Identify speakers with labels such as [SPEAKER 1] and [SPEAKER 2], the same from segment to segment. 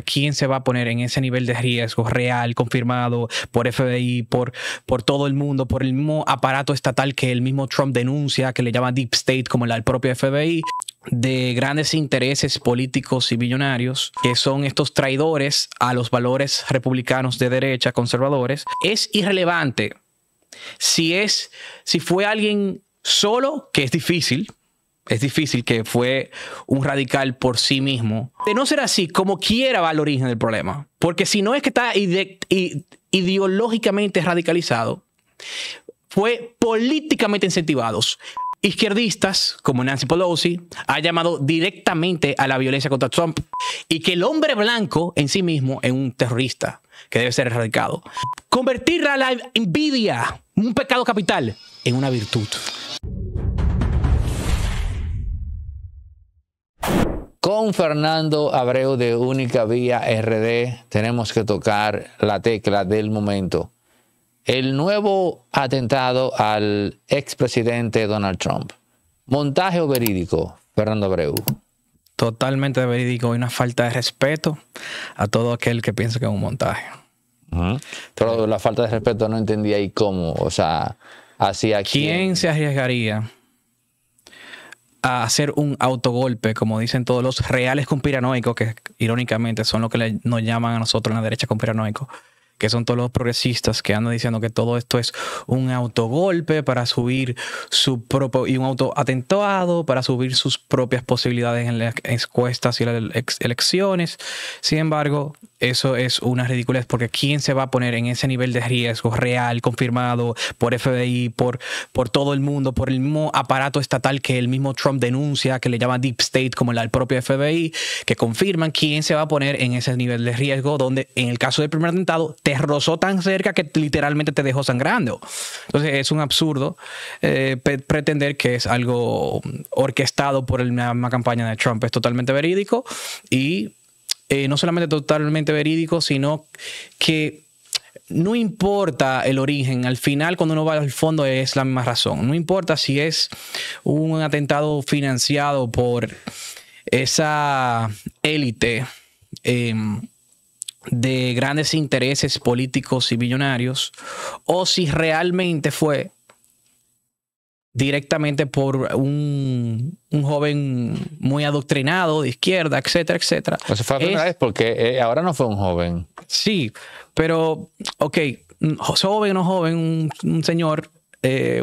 [SPEAKER 1] quién se va a poner en ese nivel de riesgo real, confirmado por FBI, por, por todo el mundo, por el mismo aparato estatal que el mismo Trump denuncia, que le llama Deep State como la propio FBI, de grandes intereses políticos y millonarios, que son estos traidores a los valores republicanos de derecha, conservadores, es irrelevante. Si es, si fue alguien solo, que es difícil, es difícil, que fue un radical por sí mismo. De no ser así, como quiera va el origen del problema. Porque si no es que está ideológicamente radicalizado, fue políticamente incentivados. Izquierdistas como Nancy Pelosi ha llamado directamente a la violencia contra Trump y que el hombre blanco en sí mismo es un terrorista que debe ser erradicado. Convertir la
[SPEAKER 2] envidia, un pecado capital, en una virtud. Con Fernando Abreu de Única Vía RD tenemos que tocar la tecla del momento. El nuevo atentado al expresidente Donald Trump. Montaje o verídico, Fernando Abreu. Totalmente verídico y una falta de respeto
[SPEAKER 1] a todo aquel que piensa que es un montaje.
[SPEAKER 2] Pero la falta de respeto no entendía ahí cómo, o sea, hacia quién. ¿Quién se arriesgaría?
[SPEAKER 1] a hacer un autogolpe, como dicen todos los reales conspiranoicos, que irónicamente son lo que nos llaman a nosotros en la derecha conspiranoicos, que son todos los progresistas que andan diciendo que todo esto es un autogolpe para subir su propio, y un autoatentado para subir sus propias posibilidades en las encuestas y las elecciones. Sin embargo, eso es una ridiculez, porque ¿quién se va a poner en ese nivel de riesgo real, confirmado por FBI, por, por todo el mundo, por el mismo aparato estatal que el mismo Trump denuncia, que le llama Deep State, como el propio FBI, que confirman quién se va a poner en ese nivel de riesgo, donde en el caso del primer atentado te rozó tan cerca que literalmente te dejó sangrando? Entonces es un absurdo eh, pretender que es algo orquestado por la misma campaña de Trump. Es totalmente verídico y eh, no solamente totalmente verídico, sino que no importa el origen, al final cuando uno va al fondo es la misma razón. No importa si es un atentado financiado por esa élite em, de grandes intereses políticos y millonarios, o si realmente fue directamente por un, joven muy adoctrinado de izquierda, etcétera, etcétera. Pues se fue la vez porque eh, ahora no fue un joven. Sí, pero, ok, joven o no joven, un señor eh,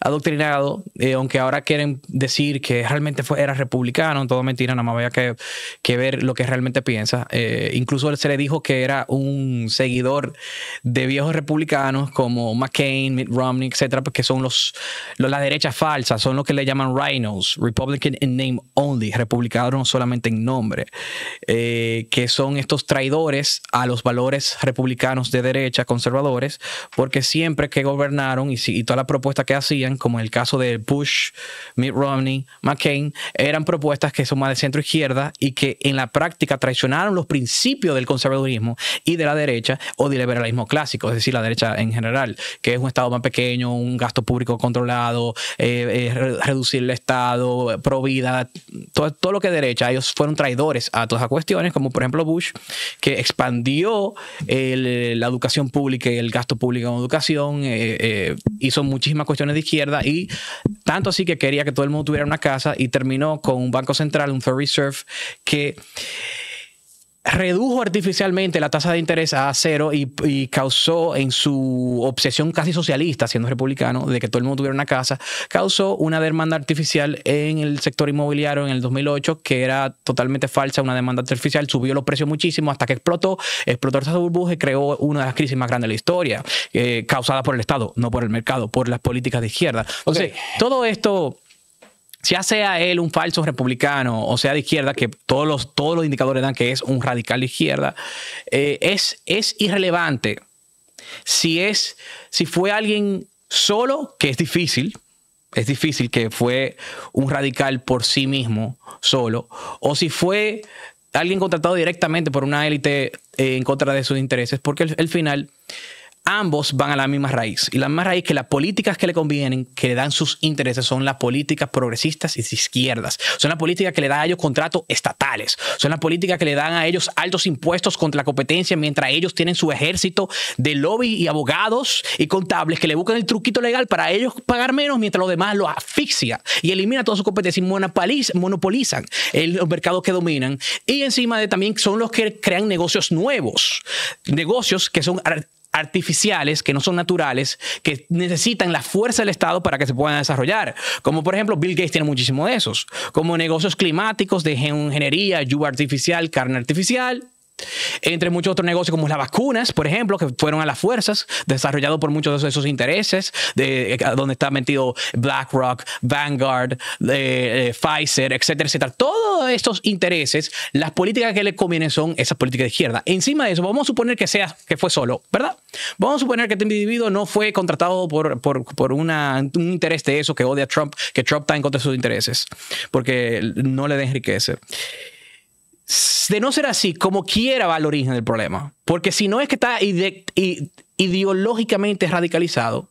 [SPEAKER 1] adoctrinado, eh, aunque ahora quieren decir que realmente era republicano, todo mentira, nada más había que, ver lo que realmente piensa. Eh, incluso se le dijo que era un seguidor de viejos republicanos como McCain, Mitt Romney, etcétera, porque son los, derechas la derecha falsa, son lo que le llaman rhinos, Republican in name only, republicanos solamente en nombre, que son estos traidores a los valores republicanos de derecha, conservadores, porque siempre que gobernaron, y, todas las propuestas que hacían, como en el caso de Bush, Mitt Romney, McCain, eran propuestas que son más de centro izquierda y que en la práctica traicionaron los principios del conservadurismo y de la derecha o del liberalismo clásico, es decir, la derecha en general, que es un Estado más pequeño, un gasto público controlado, eh, eh, reducir el Estado, pro vida, todo, todo lo que es derecha. Ellos fueron traidores a todas las cuestiones, como por ejemplo Bush, que expandió la educación pública y el gasto público en educación, eh, eh hizo muchísimas cuestiones de izquierda y tanto así que quería que todo el mundo tuviera una casa y terminó con un banco central, un Federal Reserve, que redujo artificialmente la tasa de interés a cero y, causó en su obsesión casi socialista, siendo republicano, de que todo el mundo tuviera una casa, causó una demanda artificial en el sector inmobiliario en el 2008 que era totalmente falsa, una demanda artificial, subió los precios muchísimo hasta que explotó, explotó esa burbuja y creó una de las crisis más grandes de la historia, eh, causada por el Estado, no por el mercado, por las políticas de izquierda. Entonces, todo esto ya sea él un falso republicano o sea de izquierda, que todos los, todos los indicadores dan que es un radical de izquierda, eh, es, es irrelevante. Si, es, si fue alguien solo, que es difícil, es difícil que fue un radical por sí mismo, solo, o si fue alguien contratado directamente por una élite eh, en contra de sus intereses, porque al final ambos van a la misma raíz. Y la misma raíz que las políticas que le convienen, que le dan sus intereses, son las políticas progresistas y izquierdas. Son las políticas que le dan a ellos contratos estatales. Son las políticas que le dan a ellos altos impuestos contra la competencia, mientras ellos tienen su ejército de lobby y abogados y contables que le buscan el truquito legal para ellos pagar menos, mientras los demás lo asfixia y elimina toda su competencia y monopolizan el mercados que dominan. Y encima de también son los que crean negocios nuevos. Negocios que son artificiales, que no son naturales, que necesitan la fuerza del Estado para que se puedan desarrollar. Como por ejemplo Bill Gates tiene muchísimo de esos, como negocios climáticos de ingeniería, lluvia artificial, carne artificial, entre muchos otros negocios como las vacunas, por ejemplo, que fueron a las fuerzas, desarrollado por muchos de esos intereses, de, eh, donde está metido BlackRock, Vanguard, eh, eh, Pfizer, etcétera, etcétera. Todos estos intereses, las políticas que le convienen son esas políticas de izquierda. Encima de eso, vamos a suponer que sea que fue solo, ¿verdad? Vamos a suponer que este individuo no fue contratado por, un interés de eso que odia Trump, que Trump está en contra de sus intereses, porque no le enriquece. De no ser así, como quiera va al origen del problema. Porque si no es que está ideológicamente radicalizado,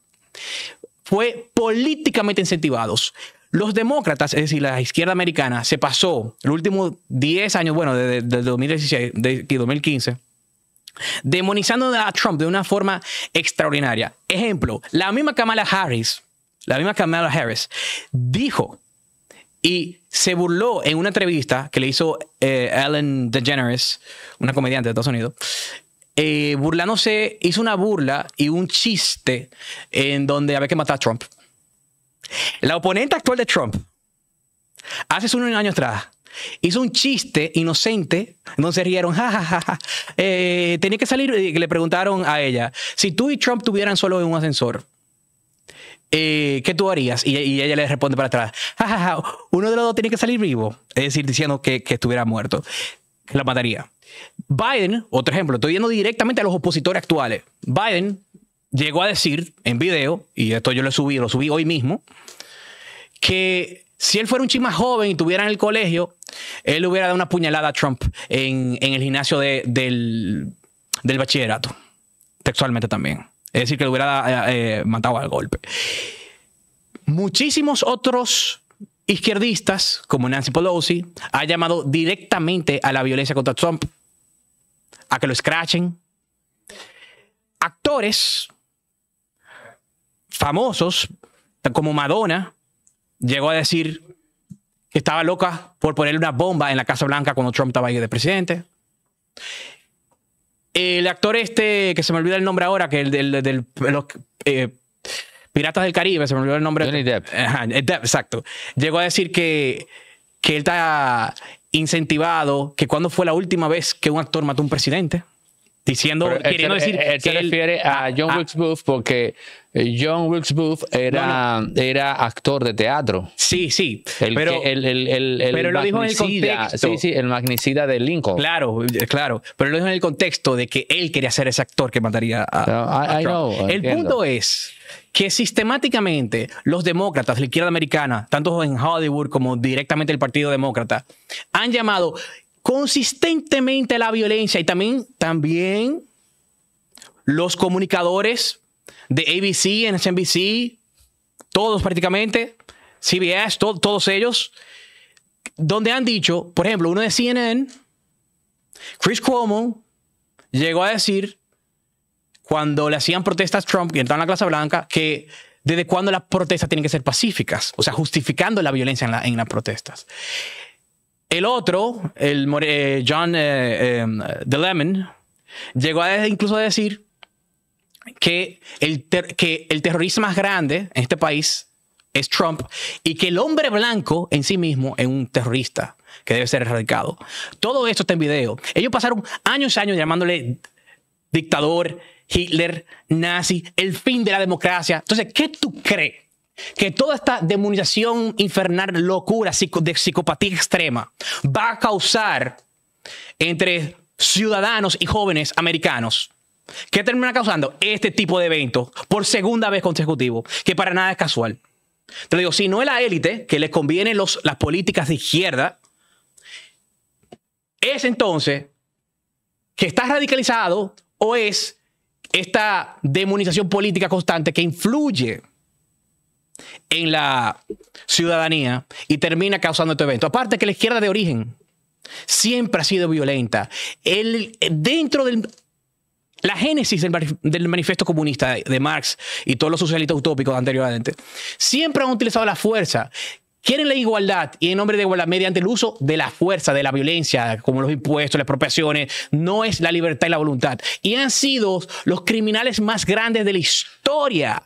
[SPEAKER 1] fue políticamente incentivados. Los demócratas, es decir, la izquierda americana, se pasó los últimos 10 años, bueno, desde, 2016 y 2015, demonizando a Trump de una forma extraordinaria. Ejemplo, la misma Kamala Harris, la misma Kamala Harris, dijo y se burló en una entrevista que le hizo eh, Ellen DeGeneres, una comediante de Estados Unidos, eh, burlándose, hizo una burla y un chiste en donde había que matar a Trump. La oponente actual de Trump, hace unos años atrás, hizo un chiste inocente, se rieron, eh, tenía que salir, y le preguntaron a ella, si tú y Trump tuvieran solo un ascensor, eh, ¿qué tú harías? Y, ella le responde para atrás, uno de los dos tiene que salir vivo, es decir, diciendo que, estuviera muerto, la mataría. Biden, otro ejemplo, estoy yendo directamente a los opositores actuales. Biden llegó a decir en video, y esto yo lo subí, lo subí hoy mismo, que si él fuera un más joven y estuviera en el colegio, él le hubiera dado una puñalada a Trump en, el gimnasio del bachillerato, textualmente también. Es decir, que lo hubiera eh, eh, matado al golpe. Muchísimos otros izquierdistas, como Nancy Pelosi, ha llamado directamente a la violencia contra Trump, a que lo escrachen. Actores famosos, como Madonna, llegó a decir que estaba loca por ponerle una bomba en la Casa Blanca cuando Trump estaba ahí de presidente. El actor este, que se me olvida el nombre ahora, que el del... los, eh, Piratas del Caribe, se me olvidó el nombre. Johnny eh, Depp. exacto. Llegó a decir que, que él está incentivado, que cuando fue la última vez que un actor mató a un presidente diciendo, eh, queriendo eh, decir eh, se refiere a ah,
[SPEAKER 2] John ah. Wilkes Booth porque John Wilkes Booth era, era actor de teatro. Sí, sí. pero lo dijo en el contexto. Sí, sí, el magnicida de Lincoln. Claro, claro.
[SPEAKER 1] Pero lo dijo en el contexto de que él quería ser ese actor que mataría a, I, know, el punto es que sistemáticamente los demócratas, la izquierda americana, tanto en Hollywood como directamente el Partido Demócrata, han llamado consistentemente la violencia y también, también los comunicadores de ABC, NSNBC, todos prácticamente, CBS, todos ellos, donde han dicho, por ejemplo, uno de CNN, Chris Cuomo, llegó a decir, cuando le hacían protestas a Trump y en la Casa Blanca, que desde cuando las protestas tienen que ser pacíficas, o sea, justificando la violencia en las protestas. El otro, el eh, John de eh, eh, llegó a incluso a decir que el, que el terrorista más grande en este país es Trump y que el hombre blanco en sí mismo es un terrorista que debe ser erradicado. Todo esto está en video. Ellos pasaron años y años llamándole dictador, Hitler, nazi, el fin de la democracia. Entonces, ¿qué tú crees? que toda esta demonización infernal, locura, de psicopatía extrema va a causar entre ciudadanos y jóvenes americanos. que termina causando? Este tipo de eventos por segunda vez consecutivo, que para nada es casual. Te digo, si no es la élite que les conviene los, las políticas de izquierda, es entonces que está radicalizado o es esta demonización política constante que influye en la ciudadanía y termina causando este evento. Aparte que la izquierda de origen siempre ha sido violenta. dentro del... La génesis del, del manifiesto comunista de, de Marx y todos los socialistas utópicos anteriormente siempre han utilizado la fuerza Quieren la igualdad y en nombre de igualdad mediante el uso de la fuerza, de la violencia, como los impuestos, las expropiaciones, no es la libertad y la voluntad. Y han sido los criminales más grandes de la historia.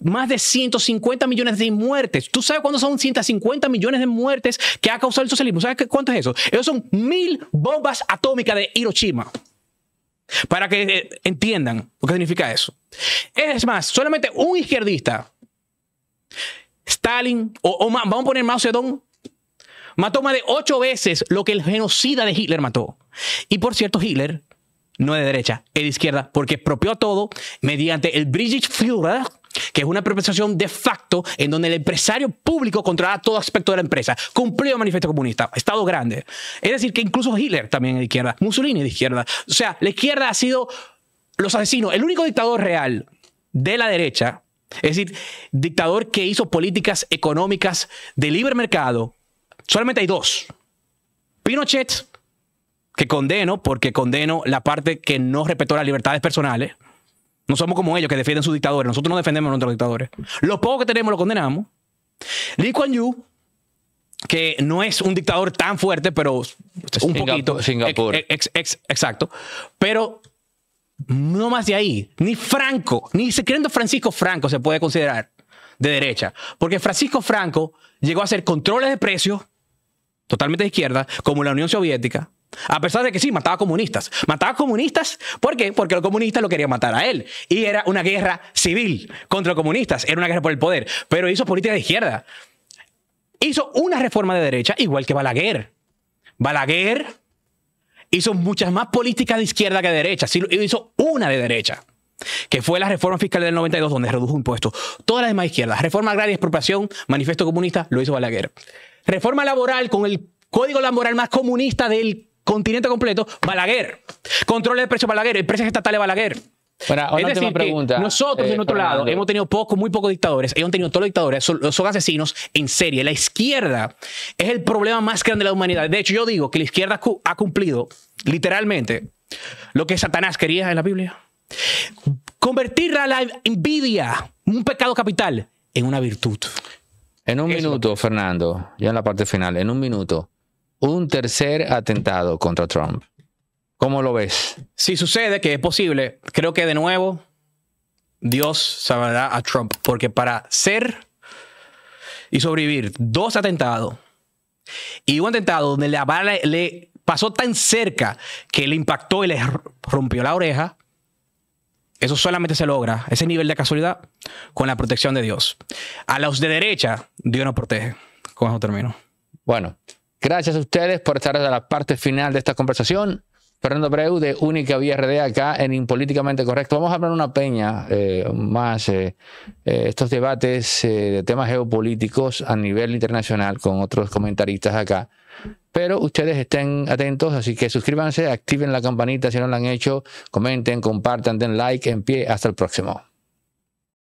[SPEAKER 1] Más de 150 millones de muertes. ¿Tú sabes cuántos son 150 millones de muertes que ha causado el socialismo? ¿Sabes cuánto es eso? Esos son mil bombas atómicas de Hiroshima. Para que eh, entiendan lo que significa eso. Es más, solamente un izquierdista Stalin, o, vamos a poner Mao Zedong, mató más de ocho veces lo que el genocida de Hitler mató. Y por cierto, Hitler no es de derecha, es de izquierda, porque propió todo mediante el British Führer, que es una apropiación de facto en donde el empresario público controla todo aspecto de la empresa. Cumplió el manifiesto comunista, Estado grande. Es decir, que incluso Hitler también es de izquierda, Mussolini es de izquierda. O sea, la izquierda ha sido los asesinos. El único dictador real de la derecha es decir, dictador que hizo políticas económicas de libre mercado. Solamente hay dos. Pinochet, que condeno porque condeno la parte que no respetó las libertades personales. No somos como ellos que defienden sus dictadores. Nosotros no defendemos a nuestros dictadores. Los pocos que tenemos lo condenamos. Lee Kuan Yew, que no es un dictador tan fuerte, pero este un poquito. Singapur. exacto. Pero no más de ahí. Ni Franco, ni se siquiera Francisco Franco se puede considerar de derecha. Porque Francisco Franco llegó a hacer controles de precios totalmente de izquierda, como la Unión Soviética. A pesar de que sí, mataba comunistas. Mataba comunistas, ¿por qué? Porque los comunistas lo querían matar a él. Y era una guerra civil contra los comunistas, era una guerra por el poder. Pero hizo política de izquierda. Hizo una reforma de derecha, igual que Balaguer. Balaguer hizo muchas más políticas de izquierda que de derecha. Sí, hizo una de derecha, que fue la reforma fiscal del 92, donde redujo impuestos. Todas las demás izquierdas. Reforma agraria, expropiación, manifiesto comunista, lo hizo Balaguer. Reforma laboral con el código laboral más comunista del continente completo, Balaguer. Control de precios Balaguer, empresas estatales Balaguer.
[SPEAKER 2] Bueno, es decir, que pregunta, nosotros eh, en otro lado
[SPEAKER 1] hemos tenido muy pocos dictadores. Hemos tenido todos los dictadores, son, asesinos en serie. La izquierda es el problema más grande de la humanidad. De hecho, yo digo que la izquierda ha cumplido literalmente lo que Satanás quería en la Biblia. Convertir la envidia, un pecado capital, en una virtud.
[SPEAKER 2] En un minuto, Fernando, ya en la parte final, en un minuto, un tercer atentado contra Trump. ¿Cómo
[SPEAKER 1] lo ves? Si sucede que es posible, creo que de nuevo Dios salvará a Trump, porque para ser y sobrevivir dos atentados y un atentado donde la bala le pasó tan cerca que le impactó y le rompió la oreja, eso solamente se logra, ese nivel de casualidad, con la protección de Dios. A los de derecha, Dios nos protege. Con eso termino.
[SPEAKER 2] Bueno, gracias a ustedes por estar hasta la parte final de esta conversación. Fernando Preu, de Única Vía RD acá en Impolíticamente Correcto. Vamos a hablar una peña eh, más eh, eh, estos debates eh, de temas geopolíticos a nivel internacional con otros comentaristas acá. Pero ustedes estén atentos, así que suscríbanse, activen la campanita si no lo han hecho, comenten, compartan, den like, en pie, hasta el próximo.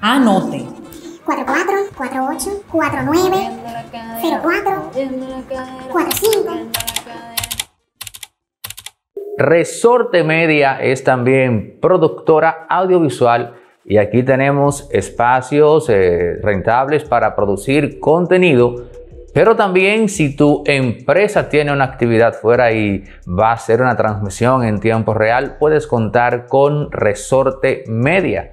[SPEAKER 2] Anote. 44, 48, 49, 45. Resorte Media es también productora audiovisual y aquí tenemos espacios eh, rentables para producir contenido pero también si tu empresa tiene una actividad fuera y va a hacer una transmisión en tiempo real, puedes contar con Resorte Media.